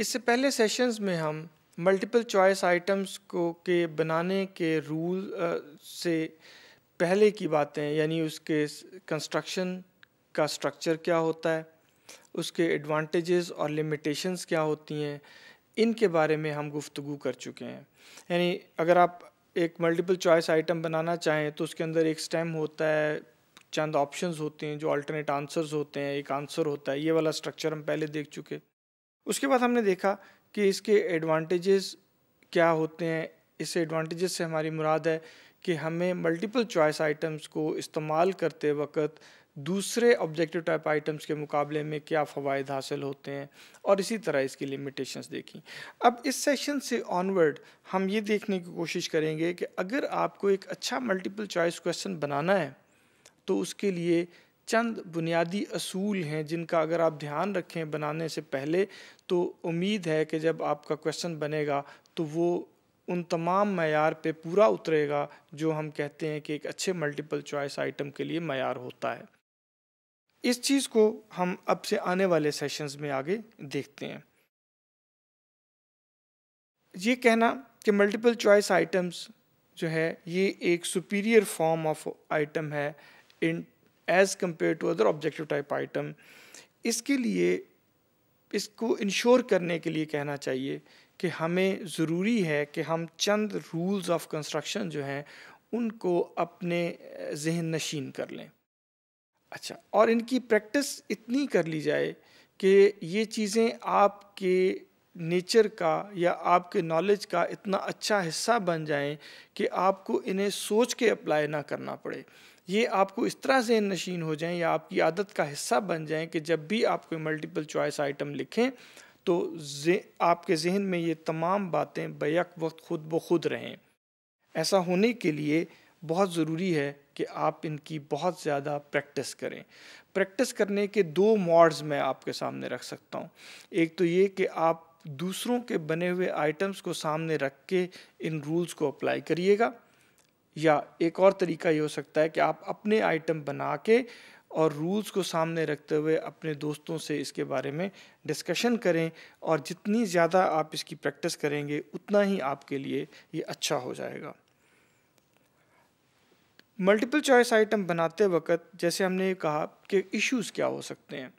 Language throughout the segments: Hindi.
इससे पहले सेशंस में हम मल्टीपल चॉइस आइटम्स को के बनाने के रूल आ, से पहले की बातें यानी उसके कंस्ट्रक्शन का स्ट्रक्चर क्या होता है उसके एडवांटेजेस और लिमिटेशंस क्या होती हैं इनके बारे में हम गुफ्तु कर चुके हैं यानी अगर आप एक मल्टीपल चॉइस आइटम बनाना चाहें तो उसके अंदर एक स्टेम होता है चंद ऑप्शंस होते हैं जो अल्टरनेट आंसर्स होते हैं एक आंसर होता है ये वाला स्ट्रक्चर हम पहले देख चुके उसके बाद हमने देखा कि इसके एडवांटेजेस क्या होते हैं इस एडवांटेजेस से हमारी मुराद है कि हमें मल्टीपल चॉइस आइटम्स को इस्तेमाल करते वक्त दूसरे ऑब्जेक्टिव टाइप आइटम्स के मुकाबले में क्या फ़वाद हासिल होते हैं और इसी तरह इसकी लिमिटेशंस देखी अब इस सेशन से ऑनवर्ड हम ये देखने की कोशिश करेंगे कि अगर आपको एक अच्छा मल्टीपल चॉइस क्वेश्चन बनाना है तो उसके लिए चंद बुनियादी असूल हैं जिनका अगर आप ध्यान रखें बनाने से पहले तो उम्मीद है कि जब आपका क्वेश्चन बनेगा तो वो उन तमाम मैार पे पूरा उतरेगा जो हम कहते हैं कि एक अच्छे मल्टीपल चॉइस आइटम के लिए मैार होता है इस चीज़ को हम अब से आने वाले सेशंस में आगे देखते हैं ये कहना कि मल्टीपल चॉइस आइटम्स जो है ये एक सुपीरियर फॉर्म ऑफ आइटम है in as compare to other objective type item इसके लिए इसको इंश्योर करने के लिए कहना चाहिए कि हमें ज़रूरी है कि हम चंद रूल्स ऑफ कंस्ट्रक्शन जो हैं उनको अपने जहन नशीन कर लें अच्छा और इनकी प्रैक्टिस इतनी कर ली जाए कि ये चीज़ें आपके नेचर का या आपके नॉलेज का इतना अच्छा हिस्सा बन जाएं कि आपको इन्हें सोच के अप्लाई ना करना पड़े ये आपको इस तरह से नशीन हो जाएं या आपकी आदत का हिस्सा बन जाएं कि जब भी आप कोई मल्टीपल चॉइस आइटम लिखें तो आपके जहन में ये तमाम बातें बैक वक्त खुद ब खुद रहें ऐसा होने के लिए बहुत ज़रूरी है कि आप इनकी बहुत ज़्यादा प्रैक्टिस करें प्रैक्टिस करने के दो मॉड्स मैं आपके सामने रख सकता हूँ एक तो ये कि आप दूसरों के बने हुए आइटम्स को सामने रख के इन रूल्स को अप्लाई करिएगा या एक और तरीका ये हो सकता है कि आप अपने आइटम बना के और रूल्स को सामने रखते हुए अपने दोस्तों से इसके बारे में डिस्कशन करें और जितनी ज़्यादा आप इसकी प्रैक्टिस करेंगे उतना ही आपके लिए ये अच्छा हो जाएगा मल्टीपल चॉइस आइटम बनाते वक्त जैसे हमने कहा कि इश्यूज क्या हो सकते हैं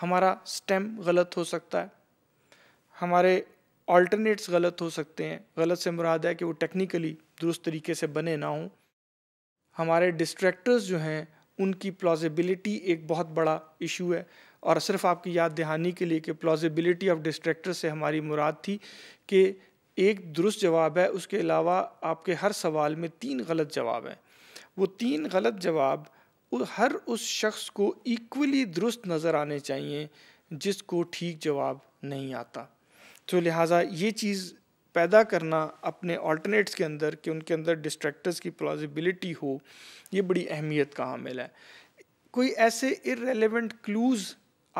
हमारा स्टेम गलत हो सकता है हमारे ऑल्टरनेट्स गलत हो सकते हैं गलत से मुराद है कि वो टेक्निकली दुरुस्त तरीके से बने ना हों हमारे डिस्ट्रैक्टर्स जो हैं उनकी प्लॉजिबिलिटी एक बहुत बड़ा इशू है और सिर्फ आपकी याद दहानी के लिए कि प्लॉजिबिलिटी ऑफ डिस्ट्रैक्टर से हमारी मुराद थी कि एक दुरुस्त जवाब है उसके अलावा आपके हर सवाल में तीन गलत जवाब हैं वो तीन गलत जवाब हर उस शख्स को इक्वली दुरुस्त नज़र आने चाहिए जिसको ठीक जवाब नहीं आता तो लिहाजा ये चीज़ पैदा करना अपने ऑल्टरनेट्स के अंदर कि उनके अंदर डिस्ट्रैक्टर्स की प्लॉजिबिलिटी हो ये बड़ी अहमियत का हामिल है कोई ऐसे इरेलीवेंट क्लूज़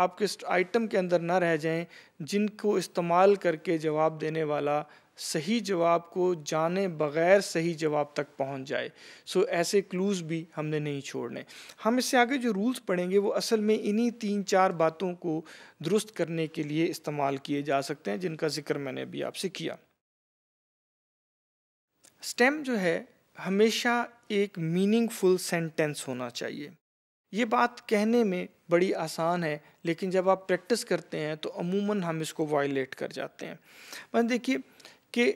आपके आइटम के अंदर ना रह जाएं जिनको इस्तेमाल करके जवाब देने वाला सही जवाब को जाने बगैर सही जवाब तक पहुंच जाए सो ऐसे क्लूज़ भी हमने नहीं छोड़ने हम इससे आगे जो रूल्स पढ़ेंगे वो असल में इन्हीं तीन चार बातों को दुरुस्त करने के लिए इस्तेमाल किए जा सकते हैं जिनका जिक्र मैंने अभी आपसे किया स्टेम जो है हमेशा एक मीनिंगफुल सेंटेंस होना चाहिए ये बात कहने में बड़ी आसान है लेकिन जब आप प्रैक्टिस करते हैं तो अमूमन हम इसको वायलेट कर जाते हैं बस मतलब देखिए कि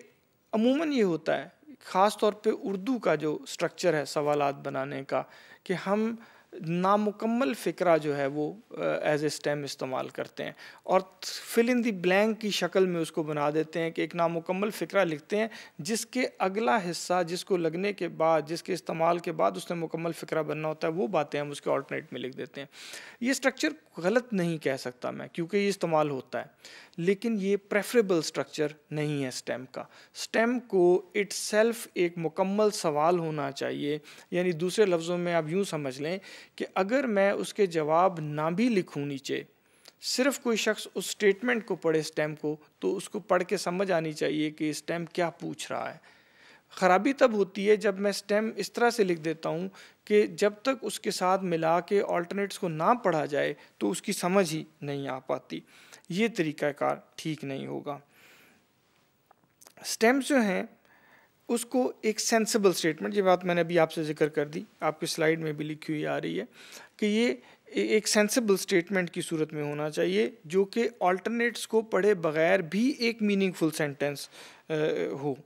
अमूमन ये होता है ख़ास तौर पे उर्दू का जो स्ट्रक्चर है सवालात बनाने का कि हम नामुकम्मल फ़िक्रा जो है वो एज ए स्टेम इस्तेमाल करते हैं और फिल इन दी ब्लैंक की शक्ल में उसको बना देते हैं कि एक नामुकम्मल फ़िक्रा लिखते हैं जिसके अगला हिस्सा जिसको लगने के बाद जिसके इस्तेमाल के बाद उसने मुकम्मल फ़िक्रा बनना होता है वो बातें हम उसके ऑल्टरनेट में लिख देते हैं ये स्ट्रक्चर गलत नहीं कह सकता मैं क्योंकि ये इस्तेमाल होता है लेकिन ये प्रेफरेबल स्ट्रक्चर नहीं है स्टेम का स्टेम को इट्स एक मुकम्मल सवाल होना चाहिए यानी दूसरे लफ्ज़ों में आप यूँ समझ लें कि अगर मैं उसके जवाब ना भी लिखूं नीचे सिर्फ कोई शख्स उस स्टेटमेंट को पढ़े स्टैम्प को तो उसको पढ़ के समझ आनी चाहिए कि स्टैम्प क्या पूछ रहा है ख़राबी तब होती है जब मैं स्टेम इस तरह से लिख देता हूँ कि जब तक उसके साथ मिला के ऑल्टरनेट्स को ना पढ़ा जाए तो उसकी समझ ही नहीं आ पाती ये तरीक़ाकार ठीक नहीं होगा स्टैम्प जो हैं उसको एक सेंसिबल स्टेटमेंट ये बात मैंने अभी आपसे जिक्र कर दी आपकी स्लाइड में भी लिखी हुई आ रही है कि ये एक सेंसिबल स्टेटमेंट की सूरत में होना चाहिए जो कि ऑल्टरनेट्स को पढ़े बगैर भी एक मीनिंगफुल सेंटेंस हो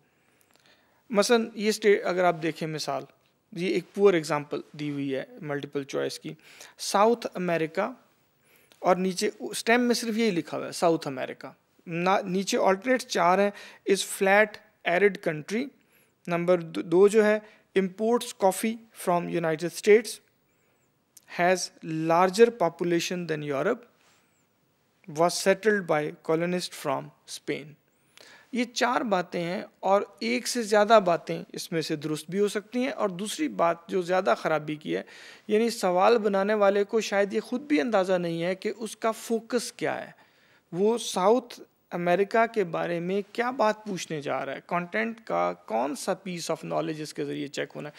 मसलन ये स्टेट अगर आप देखें मिसाल ये एक पुअर एग्जांपल दी हुई है मल्टीपल चॉइस की साउथ अमेरिका और नीचे स्टेम में सिर्फ यही लिखा हुआ है साउथ अमेरिका ना नीचे ऑल्टरनेट्स चार हैं is flat arid country number दो जो है imports coffee from United States has larger population than Europe was settled by colonist from Spain ये चार बातें हैं और एक से ज़्यादा बातें इसमें से दुरुस्त भी हो सकती हैं और दूसरी बात जो ज़्यादा ख़राबी की है यानी सवाल बनाने वाले को शायद ये खुद भी अंदाज़ा नहीं है कि उसका फोकस क्या है वो साउथ अमेरिका के बारे में क्या बात पूछने जा रहा है कंटेंट का कौन सा पीस ऑफ नॉलेज इसके ज़रिए चेक होना है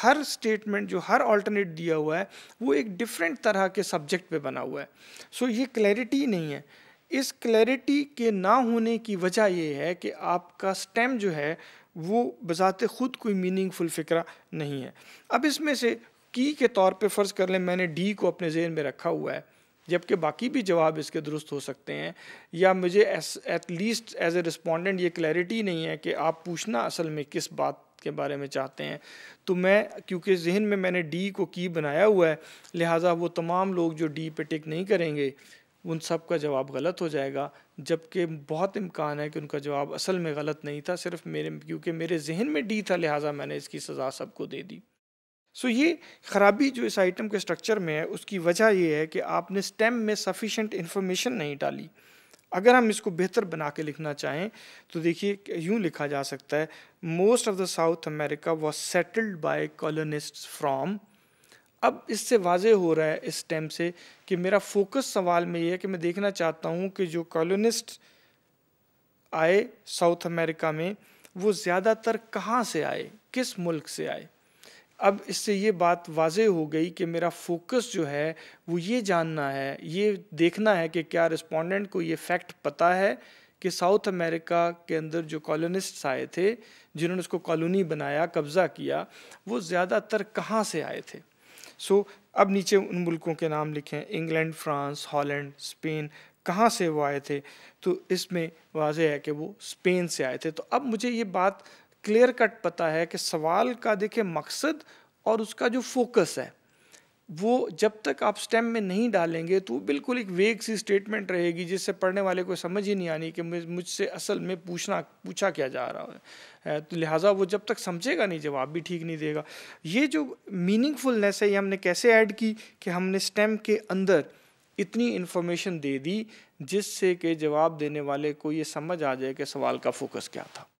हर स्टेटमेंट जो हर ऑल्टरनेट दिया हुआ है वो एक डिफरेंट तरह के सब्जेक्ट पे बना हुआ है सो so, ये क्लैरिटी नहीं है इस क्लैरिटी के ना होने की वजह ये है कि आपका स्टेम जो है वो बजाते ख़ुद कोई मीनिंगफुल फ़िक्रा नहीं है अब इसमें से की के तौर पे फ़र्ज़ कर लें मैंने डी को अपने जेहन में रखा हुआ है जबकि बाकी भी जवाब इसके दुरुस्त हो सकते हैं या मुझे एटलीस्ट एज ए रिस्पॉन्डेंट ये क्लैरिटी नहीं है कि आप पूछना असल में किस बात के बारे में चाहते हैं तो मैं क्योंकि जहन में मैंने डी को की बनाया हुआ है लिहाजा वो तमाम लोग जो डी पे टिक नहीं करेंगे उन सब का जवाब गलत हो जाएगा जबकि बहुत इम्कान है कि उनका जवाब असल में गलत नहीं था सिर्फ मेरे क्योंकि मेरे जहन में डी था लिहाजा मैंने इसकी सज़ा सबको दे दी सो ये खराबी जो इस आइटम के स्ट्रक्चर में है उसकी वजह ये है कि आपने स्टेम में सफिशेंट इन्फॉर्मेशन नहीं डाली अगर हम इसको बेहतर बना के लिखना चाहें तो देखिए यूँ लिखा जा सकता है most of the South America was settled by colonist from अब इससे वाज हो रहा है इस स्टेम से कि मेरा फोकस सवाल में ये है कि मैं देखना चाहता हूँ कि जो कॉलोनिस्ट आए साउथ अमेरिका में वो ज़्यादातर कहाँ से आए किस मुल्क से आए अब इससे ये बात वाज हो गई कि मेरा फोकस जो है वो ये जानना है ये देखना है कि क्या रिस्पोंडेंट को ये फैक्ट पता है कि साउथ अमेरिका के अंदर जो कॉलोनिस्ट्स आए थे जिन्होंने उसको कॉलोनी बनाया कब्ज़ा किया वो ज़्यादातर कहाँ से आए थे सो so, अब नीचे उन मुल्कों के नाम लिखें इंग्लैंड फ्रांस हॉलैंड स्पेन कहाँ से वो आए थे तो इसमें वाजह है कि वो स्पेन से आए थे तो अब मुझे ये बात क्लियर कट पता है कि सवाल का देखिए मकसद और उसका जो फोकस है वो जब तक आप स्टेम में नहीं डालेंगे तो बिल्कुल एक वेग सी स्टेटमेंट रहेगी जिससे पढ़ने वाले को समझ ही नहीं आनी कि मुझसे असल में पूछना पूछा क्या जा रहा है तो लिहाजा वो जब तक समझेगा नहीं जवाब भी ठीक नहीं देगा ये जो मीनिंगफुलनेस है ये हमने कैसे ऐड की कि हमने स्टेम के अंदर इतनी इन्फॉर्मेशन दे दी जिससे कि जवाब देने वाले को ये समझ आ जाए कि सवाल का फोकस क्या था